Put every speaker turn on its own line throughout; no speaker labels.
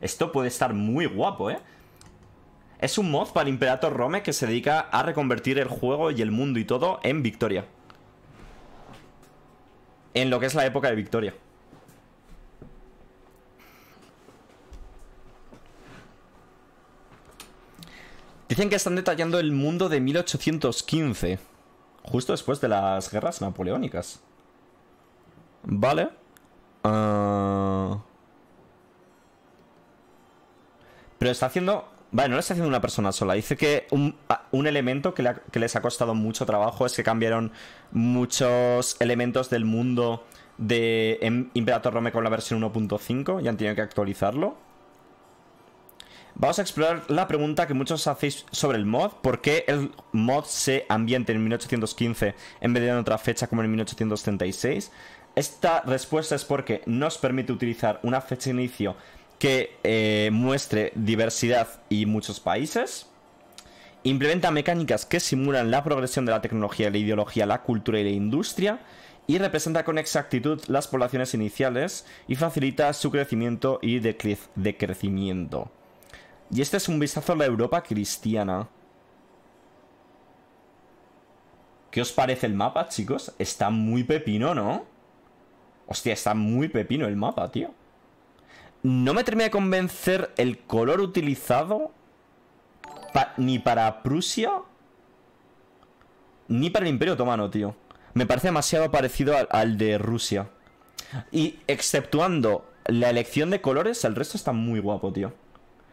Esto puede estar muy guapo, ¿eh? Es un mod para Imperator Rome que se dedica a reconvertir el juego y el mundo y todo en Victoria. En lo que es la época de Victoria. Dicen que están detallando el mundo de 1815. Justo después de las guerras napoleónicas. Vale. Ah. Pero está haciendo... Vale, no lo está haciendo una persona sola. Dice que un, elemento que, les ha costado mucho trabajo es que cambiaron muchos elementos del mundo de em, Imperator Rome con la versión 1.5 y han tenido que actualizarlo. Vamos a explorar la pregunta que muchos hacéis sobre el mod. ¿Por qué el mod se ambiente en 1815 en vez de en otra fecha como en 1836? Esta respuesta es porque nos permite utilizar una fecha de inicio que eh, muestre diversidad y muchos países. Implementa mecánicas que simulan la progresión de la tecnología, la ideología, la cultura y la industria. Y representa con exactitud las poblaciones iniciales y facilita su crecimiento y decrecimiento. Y este es un vistazo a la Europa cristiana. ¿Qué os parece el mapa, chicos? Está muy pepino, ¿no? Hostia, está muy pepino el mapa, tío. No me termina de convencer el color utilizado ni para Prusia ni para el Imperio Otomano, tío. Me parece demasiado parecido al, de Rusia. Y exceptuando la elección de colores, el resto está muy guapo, tío.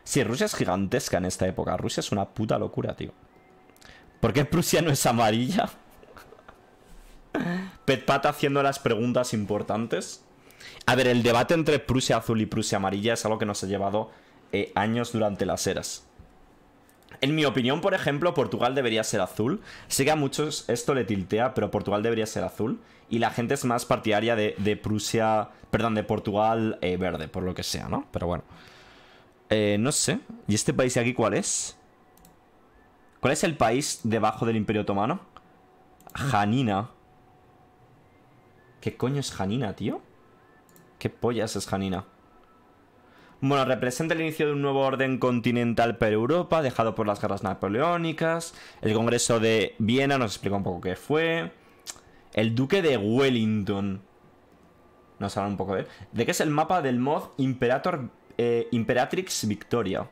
Sí, Rusia es gigantesca en esta época. Rusia es una puta locura, tío. ¿Por qué Prusia no es amarilla? Petpata haciendo las preguntas importantes. A ver, el debate entre Prusia azul y Prusia amarilla es algo que nos ha llevado eh, años durante las eras. En mi opinión, por ejemplo, Portugal debería ser azul. Sé que a muchos esto le tiltea, pero Portugal debería ser azul. Y la gente es más partidaria de, Prusia. Perdón, de Portugal eh, verde, por lo que sea, ¿no? Pero bueno. Eh, no sé. ¿Y este país de aquí cuál es? ¿Cuál es el país debajo del Imperio Otomano? Janina. ¿Qué coño es Janina, tío? ¿Qué pollas es Janina? Bueno, representa el inicio de un nuevo orden continental para Europa, dejado por las guerras napoleónicas. El Congreso de Viena nos explica un poco qué fue. El Duque de Wellington. Nos habla un poco de él. ¿De qué es el mapa del mod Imperator, eh, Imperatrix Victoria?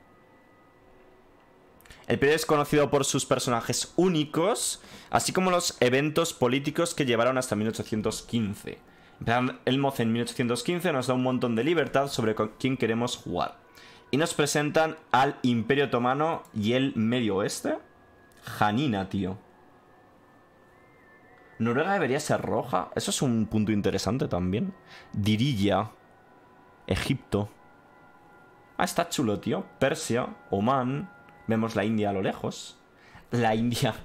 El periodo es conocido por sus personajes únicos, así como los eventos políticos que llevaron hasta 1815. El Moz en 1815 nos da un montón de libertad sobre con quién queremos jugar. Y nos presentan al Imperio Otomano y el Medio Oeste. Janina, tío. Noruega debería ser roja. Eso es un punto interesante también. Dirilla. Egipto. Ah, está chulo, tío. Persia, Oman. Vemos la India a lo lejos. La India.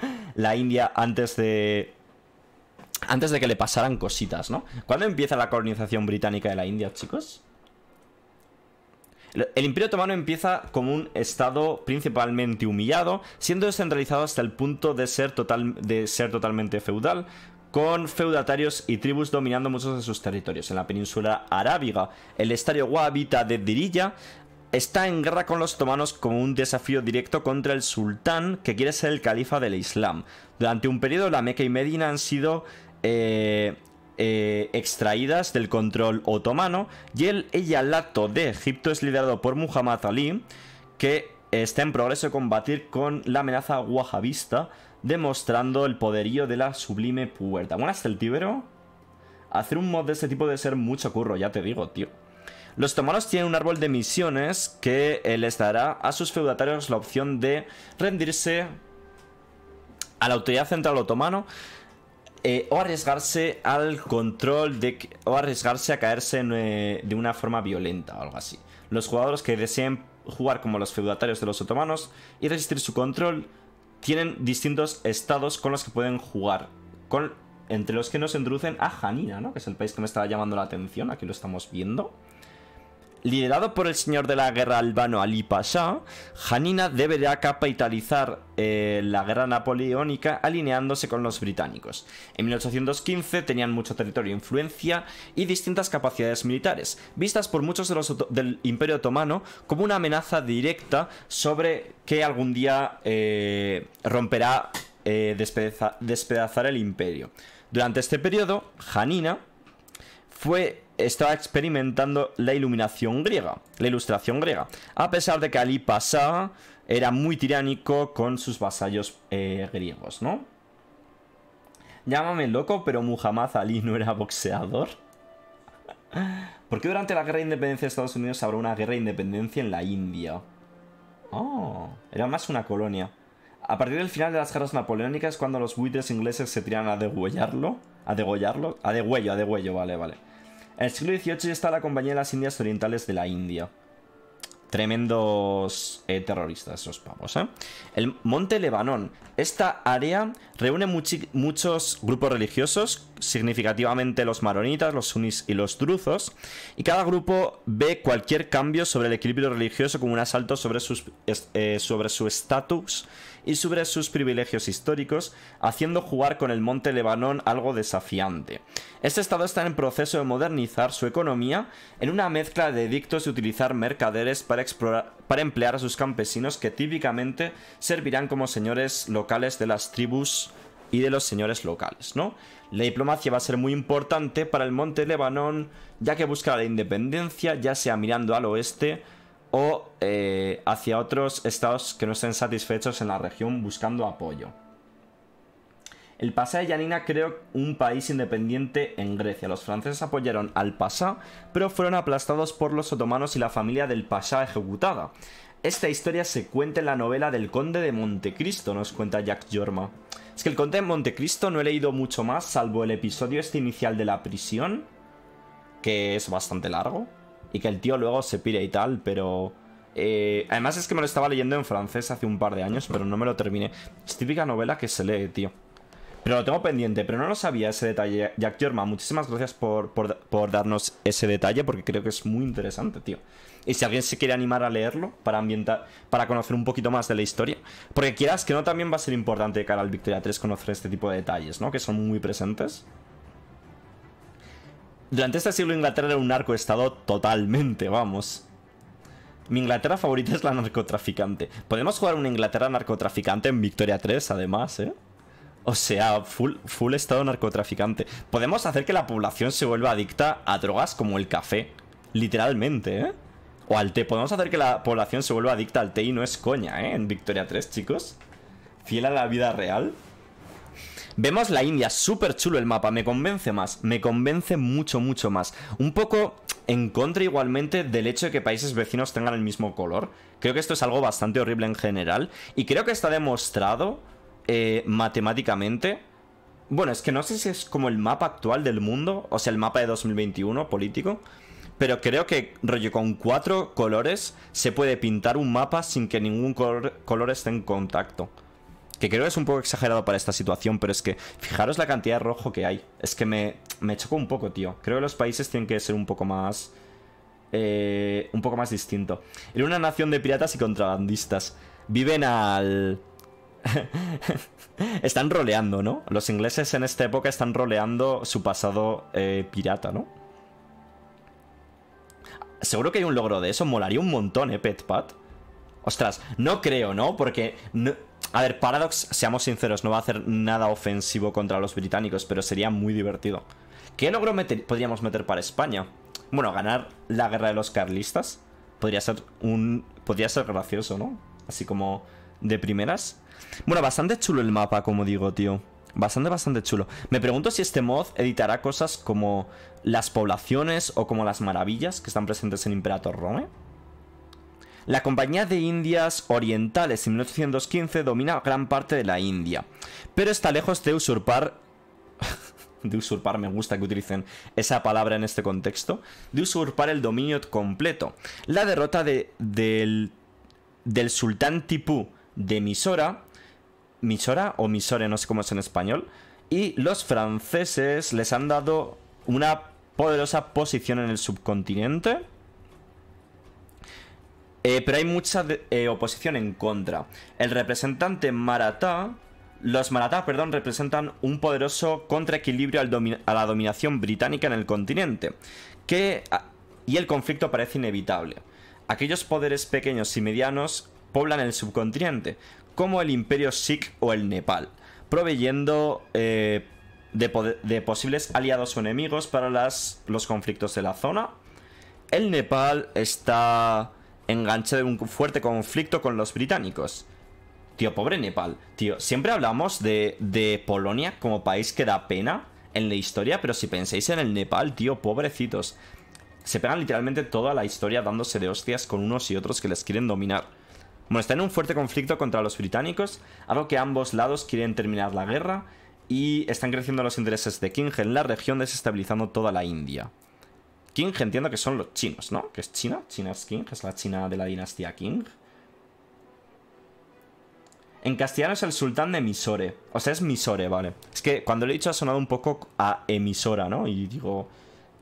la India antes de antes de que le pasaran cositas, ¿no? ¿Cuándo empieza la colonización británica de la India, chicos? El Imperio Otomano empieza como un estado principalmente humillado, siendo descentralizado hasta el punto de ser, total, de ser totalmente feudal, con feudatarios y tribus dominando muchos de sus territorios. En la península arábiga, el estadio wahhabita de Dirilla está en guerra con los otomanos como un desafío directo contra el sultán que quiere ser el califa del Islam. Durante un periodo, la Meca y Medina han sido eh, eh, extraídas del control otomano y el Eyalato de Egipto es liderado por Muhammad Ali, que está en progreso de combatir con la amenaza wahabista, demostrando el poderío de la sublime puerta. Buenas, el tibero. Hacer un mod de este tipo debe ser mucho curro, ya te digo, tío. Los otomanos tienen un árbol de misiones que les dará a sus feudatarios la opción de rendirse a la autoridad central otomano eh, o arriesgarse al control de, o arriesgarse a caerse eh, de una forma violenta o algo así. Los jugadores que deseen jugar como los feudatarios de los otomanos y resistir su control tienen distintos estados con los que pueden jugar, entre los que nos introducen a Janina, ¿no? que es el país que me estaba llamando la atención, aquí lo estamos viendo. Liderado por el señor de la guerra albano Ali Pasha, Janina deberá capitalizar eh, la guerra napoleónica alineándose con los británicos. En 1815 tenían mucho territorio, e influencia y distintas capacidades militares, vistas por muchos de los del Imperio Otomano como una amenaza directa sobre que algún día eh, romperá eh, despedazar el imperio. Durante este periodo, Janina fue estaba experimentando la iluminación griega, la ilustración griega. A pesar de que Ali pasaba era muy tiránico con sus vasallos eh, griegos, ¿no? Llámame loco, pero Muhammad Ali no era boxeador. ¿Por qué durante la guerra de independencia de Estados Unidos habrá una guerra de independencia en la India? Oh, era más una colonia. A partir del final de las guerras napoleónicas, cuando los buitres ingleses se tiran a degollarlo. A degollarlo. A degüello, a degüello, vale, vale. En el siglo XVIII ya está la Compañía de las Indias Orientales de la India. Tremendos eh, terroristas esos pavos, ¿eh? El Monte Lebanón. Esta área reúne muchos grupos religiosos, significativamente los maronitas, los sunnis y los druzos, y cada grupo ve cualquier cambio sobre el equilibrio religioso como un asalto sobre, eh, sobre su estatus y sobre sus privilegios históricos, haciendo jugar con el Monte Lebanón algo desafiante. Este estado está en proceso de modernizar su economía en una mezcla de dictos y utilizar mercaderes para para, explorar, para emplear a sus campesinos que típicamente servirán como señores locales de las tribus y de los señores locales, ¿no? La diplomacia va a ser muy importante para el monte Lebanón, ya que busca la independencia, ya sea mirando al oeste o eh, hacia otros estados que no estén satisfechos en la región buscando apoyo. El Pasá de Yanina creó un país independiente en Grecia. Los franceses apoyaron al Pasá, pero fueron aplastados por los otomanos y la familia del Pasá ejecutada. Esta historia se cuenta en la novela del Conde de Montecristo, nos cuenta Jack Jorma Es que el Conde de Montecristo no he leído mucho más, salvo el episodio este inicial de la prisión, que es bastante largo, y que el tío luego se pira y tal, pero... Eh, además es que me lo estaba leyendo en francés hace un par de años, pero no me lo terminé. Es típica novela que se lee, tío. Pero lo tengo pendiente, pero no lo sabía ese detalle. Jack Jorma, muchísimas gracias por, darnos ese detalle porque creo que es muy interesante, tío. Y si alguien se quiere animar a leerlo para ambientar, para conocer un poquito más de la historia. Porque quieras que no, también va a ser importante cara al Victoria 3 conocer este tipo de detalles, ¿no? Que son muy presentes. Durante este siglo Inglaterra era un narcoestado totalmente, vamos. Mi Inglaterra favorita es la narcotraficante. Podemos jugar una Inglaterra narcotraficante en Victoria 3, además, ¿eh? O sea, full, full estado narcotraficante. Podemos hacer que la población se vuelva adicta a drogas como el café. Literalmente, ¿eh? O al té. Podemos hacer que la población se vuelva adicta al té y no es coña, ¿eh? En Victoria 3, chicos. Fiel a la vida real. Vemos la India, súper chulo el mapa, me convence más, me convence mucho, mucho más. Un poco en contra igualmente del hecho de que países vecinos tengan el mismo color. Creo que esto es algo bastante horrible en general y creo que está demostrado eh, matemáticamente. Bueno, es que no sé si es como el mapa actual del mundo, o sea, el mapa de 2021 político, pero creo que, rollo, con cuatro colores se puede pintar un mapa sin que ningún color, esté en contacto. Que creo que es un poco exagerado para esta situación, pero es que fijaros la cantidad de rojo que hay. Es que me, me chocó un poco, tío. Creo que los países tienen que ser un poco más... Eh, un poco más distinto. Era una nación de piratas y contrabandistas. Viven al... están roleando, ¿no? Los ingleses en esta época están roleando su pasado eh, pirata, ¿no? Seguro que hay un logro de eso. Molaría un montón, ¿eh, PetPat? Ostras, no creo, ¿no? Porque... A ver, Paradox, seamos sinceros, no va a hacer nada ofensivo contra los británicos, pero sería muy divertido. ¿Qué logro podríamos meter para España? Bueno, ganar la guerra de los carlistas. Podría ser un... Podría ser gracioso, ¿no? Así como de primeras. Bueno, bastante chulo el mapa, como digo, tío. Bastante, bastante chulo. Me pregunto si este mod editará cosas como las poblaciones o como las maravillas que están presentes en Imperator Rome. La Compañía de Indias Orientales en 1815 domina gran parte de la India, pero está lejos de usurpar... de usurpar, me gusta que utilicen esa palabra en este contexto, de usurpar el dominio completo. La derrota de, del, del sultán Tipú de Misora Misora o Misore, no sé cómo es en español. Y los franceses les han dado una poderosa posición en el subcontinente. Eh, pero hay mucha eh, oposición en contra. El representante Maratá, los Maratá, perdón, representan un poderoso contraequilibrio a la dominación británica en el continente, ah, y el conflicto parece inevitable. Aquellos poderes pequeños y medianos poblan el subcontinente, como el Imperio Sikh o el Nepal, proveyendo eh, de, posibles aliados o enemigos para los conflictos de la zona. El Nepal está enganchado en un fuerte conflicto con los británicos. Tío, pobre Nepal. Tío, siempre hablamos de, Polonia como país que da pena en la historia, pero si pensáis en el Nepal, tío, pobrecitos. Se pegan literalmente toda la historia dándose de hostias con unos y otros que les quieren dominar. Bueno, está en un fuerte conflicto contra los británicos, algo que ambos lados quieren terminar la guerra y están creciendo los intereses de King en la región desestabilizando toda la India. King entiendo que son los chinos, ¿no? ¿Que es China? China es King, es la China de la dinastía King. En castellano es el sultán de Misore. O sea, es Misore, vale. Es que cuando lo he dicho ha sonado un poco a emisora, ¿no? Y digo,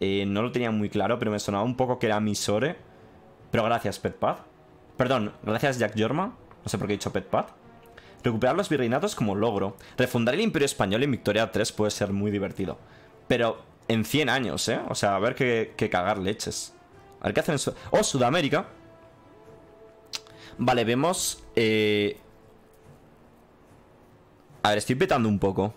eh, no lo tenía muy claro, pero me sonaba un poco que era Misore. Pero gracias, Petpad. Perdón, gracias Jack Jorma. No sé por qué he dicho Pat. Recuperar los virreinatos como logro. Refundar el Imperio Español en Victoria 3 puede ser muy divertido. Pero en 100 años, ¿eh? O sea, a ver qué, cagar leches. A ver qué hacen en ¡Oh, Sudamérica! Vale, vemos... Eh, a ver, estoy petando un poco.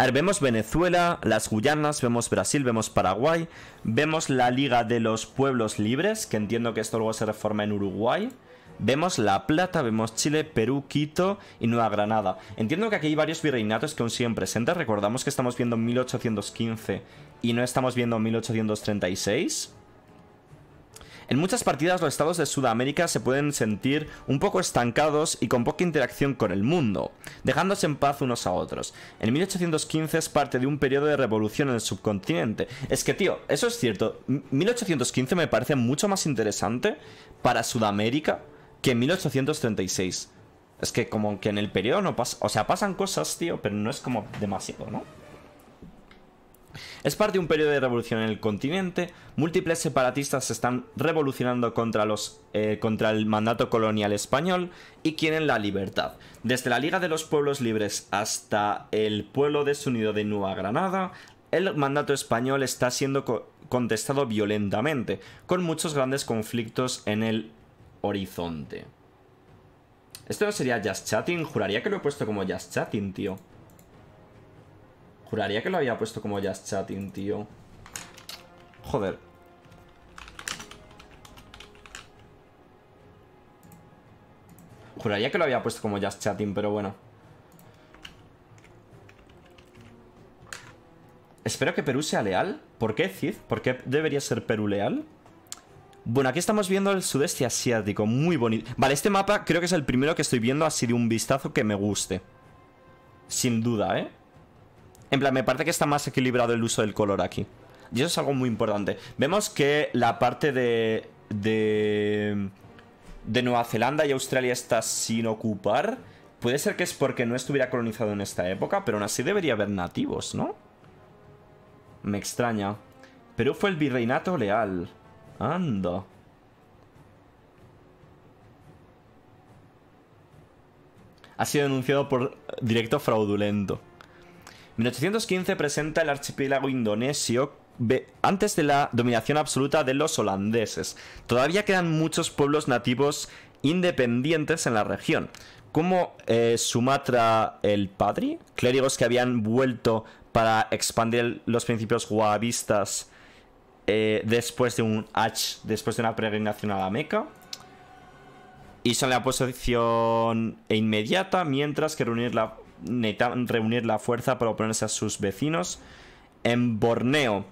A ver, vemos Venezuela, las Guyanas, vemos Brasil, vemos Paraguay, vemos la Liga de los Pueblos Libres, que entiendo que esto luego se reforma en Uruguay. Vemos La Plata, vemos Chile, Perú, Quito y Nueva Granada. Entiendo que aquí hay varios virreinatos que aún siguen presentes. Recordamos que estamos viendo 1815 y no estamos viendo 1836. En muchas partidas los estados de Sudamérica se pueden sentir un poco estancados y con poca interacción con el mundo, dejándose en paz unos a otros. En 1815 es parte de un periodo de revolución en el subcontinente. Es que, tío, eso es cierto. 1815 me parece mucho más interesante para Sudamérica que 1836. Es que como que en el periodo no pasa... O sea, pasan cosas, tío, pero no es como demasiado, ¿no? Es parte de un periodo de revolución en el continente. Múltiples separatistas se están revolucionando contra, los, eh, contra el mandato colonial español y quieren la libertad. Desde la Liga de los Pueblos Libres hasta el pueblo desunido de Nueva Granada, el mandato español está siendo contestado violentamente, con muchos grandes conflictos en el horizonte. ¿Esto no sería Just Chatting? Juraría que lo he puesto como Just Chatting, tío. Juraría que lo había puesto como Just Chatting, tío. Joder. Juraría que lo había puesto como Just Chatting, pero bueno. Espero que Perú sea leal. ¿Por qué, Cid? ¿Por qué debería ser Perú leal? Bueno, aquí estamos viendo el sudeste asiático, muy bonito. Vale, este mapa creo que es el primero que estoy viendo así de un vistazo que me guste. Sin duda, ¿eh? En plan, me parece que está más equilibrado el uso del color aquí. Y eso es algo muy importante. Vemos que la parte de... de... De Nueva Zelanda y Australia está sin ocupar. Puede ser que es porque no estuviera colonizado en esta época, pero aún así debería haber nativos, ¿no? Me extraña. Pero fue el virreinato leal. Anda. Ha sido denunciado por directo fraudulento. 1815 presenta el archipiélago indonesio antes de la dominación absoluta de los holandeses. Todavía quedan muchos pueblos nativos independientes en la región, como eh, Sumatra el Padri, clérigos que habían vuelto para expandir los principios wahabistas eh, después de un h después de una peregrinación a la Meca. Y son la posición inmediata, mientras que reunir la reunir la fuerza para oponerse a sus vecinos. En Borneo,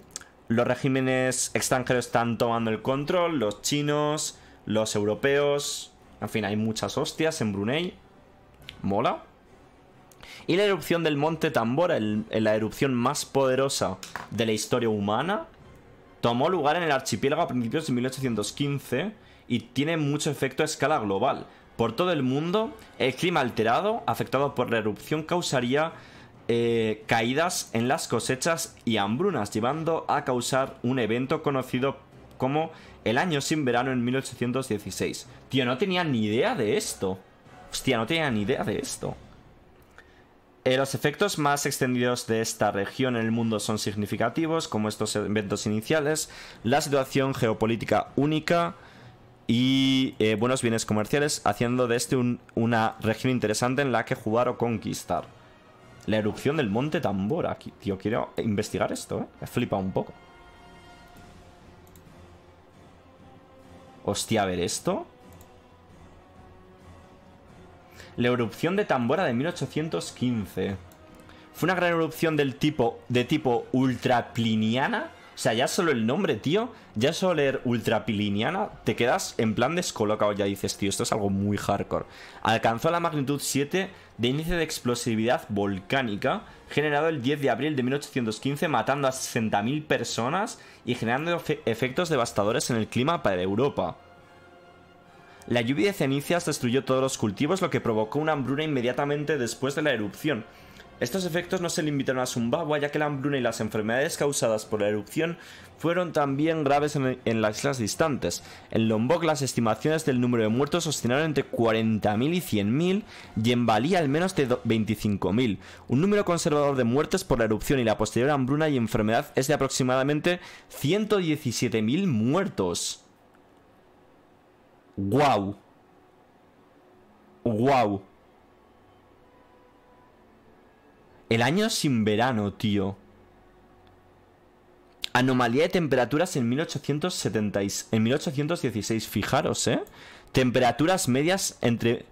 los regímenes extranjeros están tomando el control, los chinos, los europeos, en fin, hay muchas hostias en Brunei. Mola. Y la erupción del monte Tambora, la erupción más poderosa de la historia humana, tomó lugar en el archipiélago a principios de 1815 y tiene mucho efecto a escala global. Por todo el mundo, el clima alterado, afectado por la erupción, causaría eh, caídas en las cosechas y hambrunas, llevando a causar un evento conocido como el año sin verano en 1816. Tío, no tenía ni idea de esto. Hostia, no tenía ni idea de esto. Eh, los efectos más extendidos de esta región en el mundo son significativos, como estos eventos iniciales, la situación geopolítica única, y eh, buenos bienes comerciales, haciendo de este una región interesante en la que jugar o conquistar. La erupción del monte Tambora. Aquí, tío, quiero investigar esto, ¿eh? Me flipa un poco. Hostia, a ver esto. La erupción de Tambora de 1815. Fue una gran erupción del tipo, de tipo ultrapliniana o sea, ya solo el nombre, tío, ya solo leer ultrapiliniana, te quedas en plan descolocado. Ya dices, tío, esto es algo muy hardcore. Alcanzó la magnitud 7 de índice de explosividad volcánica, generado el 10 de abril de 1815, matando a 60.000 personas y generando efectos devastadores en el clima para Europa. La lluvia de cenizas destruyó todos los cultivos, lo que provocó una hambruna inmediatamente después de la erupción. Estos efectos no se limitaron a Zimbabue, ya que la hambruna y las enfermedades causadas por la erupción fueron también graves en, las islas distantes. En Lombok las estimaciones del número de muertos oscilaron entre 40.000 y 100.000 y en Bali al menos de 25.000. Un número conservador de muertes por la erupción y la posterior hambruna y enfermedad es de aproximadamente 117.000 muertos. ¡Guau! ¡Guau! El año sin verano, tío. Anomalía de temperaturas en, en 1816, fijaros, ¿eh? Temperaturas medias entre...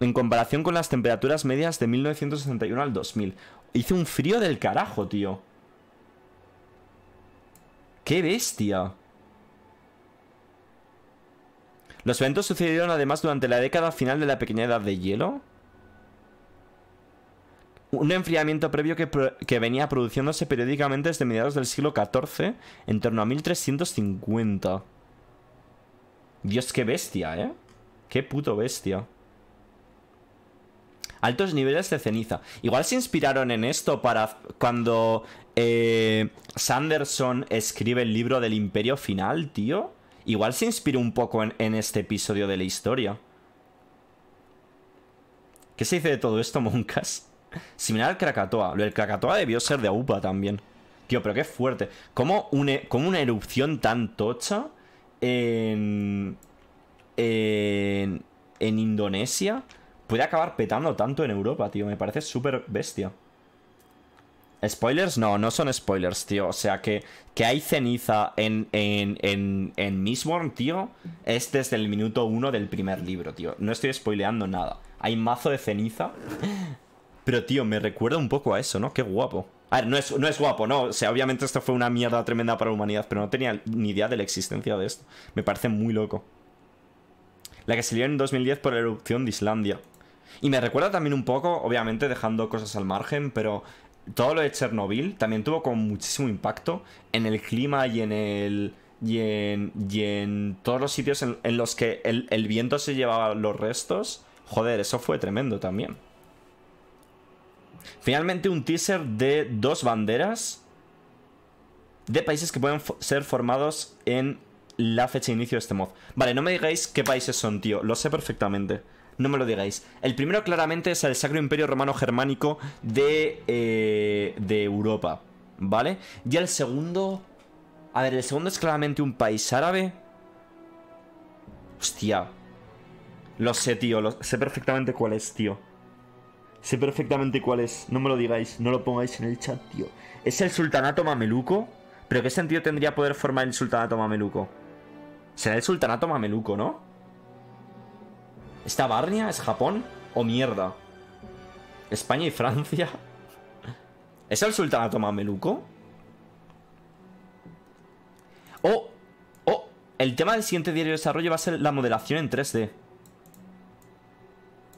En comparación con las temperaturas medias de 1961 al 2000. Hice un frío del carajo, tío. ¡Qué bestia! Los eventos sucedieron además durante la década final de la pequeña edad de hielo un enfriamiento previo que, venía produciéndose periódicamente desde mediados del siglo XIV, en torno a 1350. Dios, qué bestia, ¿eh? Qué puto bestia. Altos niveles de ceniza. Igual se inspiraron en esto para cuando eh, Sanderson escribe el libro del Imperio Final, tío. Igual se inspiró un poco en, en este episodio de la historia. ¿Qué se dice de todo esto, Moncas? Similar al Krakatoa. El Krakatoa debió ser de AUPA también. Tío, pero qué fuerte. ¿Cómo, una erupción tan tocha en, en, Indonesia puede acabar petando tanto en Europa, tío? Me parece súper bestia. ¿Spoilers? No, no son spoilers, tío. O sea, que, que hay ceniza en, en, en, en Mistborn, tío, es desde el minuto uno del primer libro, tío. No estoy spoileando nada. Hay mazo de ceniza pero, tío, me recuerda un poco a eso, ¿no? Qué guapo. A ver, no es, guapo, no. O sea, obviamente esto fue una mierda tremenda para la humanidad, pero no tenía ni idea de la existencia de esto. Me parece muy loco. La que salió en 2010 por la erupción de Islandia. Y me recuerda también un poco, obviamente dejando cosas al margen, pero todo lo de Chernobyl también tuvo como muchísimo impacto en el clima y en el... Y en, en todos los sitios en, los que el, el viento se llevaba los restos. Joder, eso fue tremendo también. Finalmente un teaser de dos banderas de países que pueden ser formados en la fecha de inicio de este mod. Vale, no me digáis qué países son, tío. Lo sé perfectamente. No me lo digáis. El primero claramente es el Sacro Imperio Romano Germánico de, eh, Europa. ¿Vale? Y el segundo... A ver, el segundo es claramente un país árabe. Hostia. Lo sé, tío. Lo sé perfectamente cuál es, tío. Sé perfectamente cuál es. No me lo digáis, no lo pongáis en el chat, tío. ¿Es el sultanato mameluco? ¿Pero qué sentido tendría poder formar el sultanato mameluco? Será el sultanato mameluco, ¿no? ¿Esta Barnia? ¿Es Japón? ¿O mierda? ¿España y Francia? ¿Es el sultanato mameluco? ¡Oh! ¡Oh! El tema del siguiente diario de desarrollo va a ser la modelación en 3D.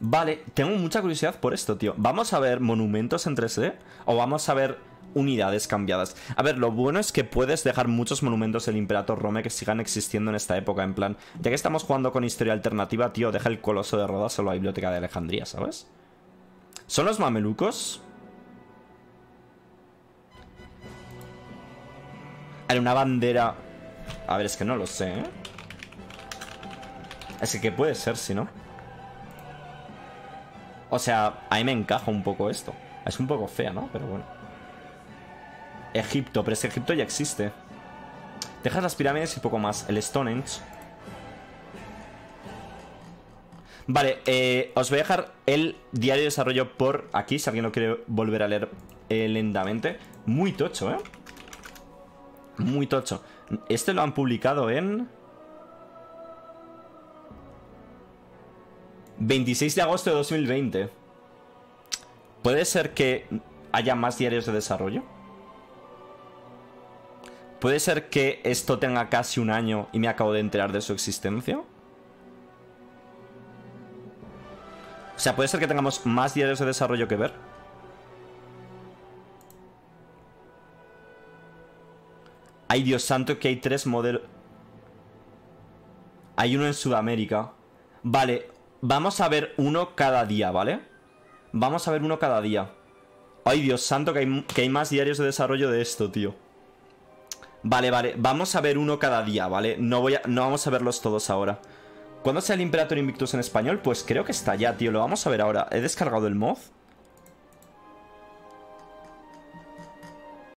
Vale, tengo mucha curiosidad por esto, tío. ¿Vamos a ver monumentos en 3D? ¿O vamos a ver unidades cambiadas? A ver, lo bueno es que puedes dejar muchos monumentos del Imperator Rome que sigan existiendo en esta época. En plan, ya que estamos jugando con historia alternativa, tío, deja el Coloso de Rodas o la Biblioteca de Alejandría, ¿sabes? ¿Son los mamelucos? Hay una bandera... A ver, es que no lo sé, ¿eh? Es que puede ser si no? O sea, ahí me encaja un poco esto. Es un poco fea, ¿no? Pero bueno. Egipto, pero es que Egipto ya existe. Dejas las pirámides y poco más. El Stonehenge. Vale, eh, os voy a dejar el diario de desarrollo por aquí, si alguien lo quiere volver a leer eh, lentamente. Muy tocho, ¿eh? Muy tocho. Este lo han publicado en... 26 de agosto de 2020. ¿Puede ser que haya más diarios de desarrollo? ¿Puede ser que esto tenga casi un año y me acabo de enterar de su existencia? O sea, ¿puede ser que tengamos más diarios de desarrollo que ver? Ay, Dios santo, que hay tres modelos... Hay uno en Sudamérica. Vale, Vamos a ver uno cada día, ¿vale? Vamos a ver uno cada día. Ay, Dios santo, que hay, que hay más diarios de desarrollo de esto, tío. Vale, vale, vamos a ver uno cada día, ¿vale? No, voy no vamos a verlos todos ahora. ¿Cuándo sea el Imperator Invictus en español? Pues creo que está ya, tío. Lo vamos a ver ahora. ¿He descargado el mod?